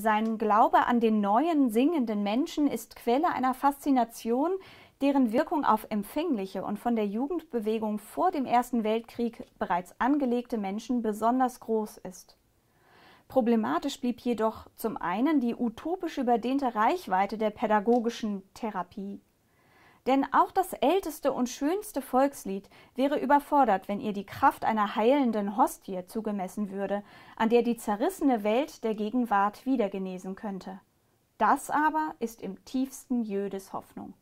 Sein Glaube an den neuen, singenden Menschen ist Quelle einer Faszination, deren Wirkung auf empfängliche und von der Jugendbewegung vor dem Ersten Weltkrieg bereits angelegte Menschen besonders groß ist. Problematisch blieb jedoch zum einen die utopisch überdehnte Reichweite der pädagogischen Therapie. Denn auch das älteste und schönste Volkslied wäre überfordert, wenn ihr die Kraft einer heilenden Hostie zugemessen würde, an der die zerrissene Welt der Gegenwart wieder genesen könnte. Das aber ist im tiefsten Jödes Hoffnung.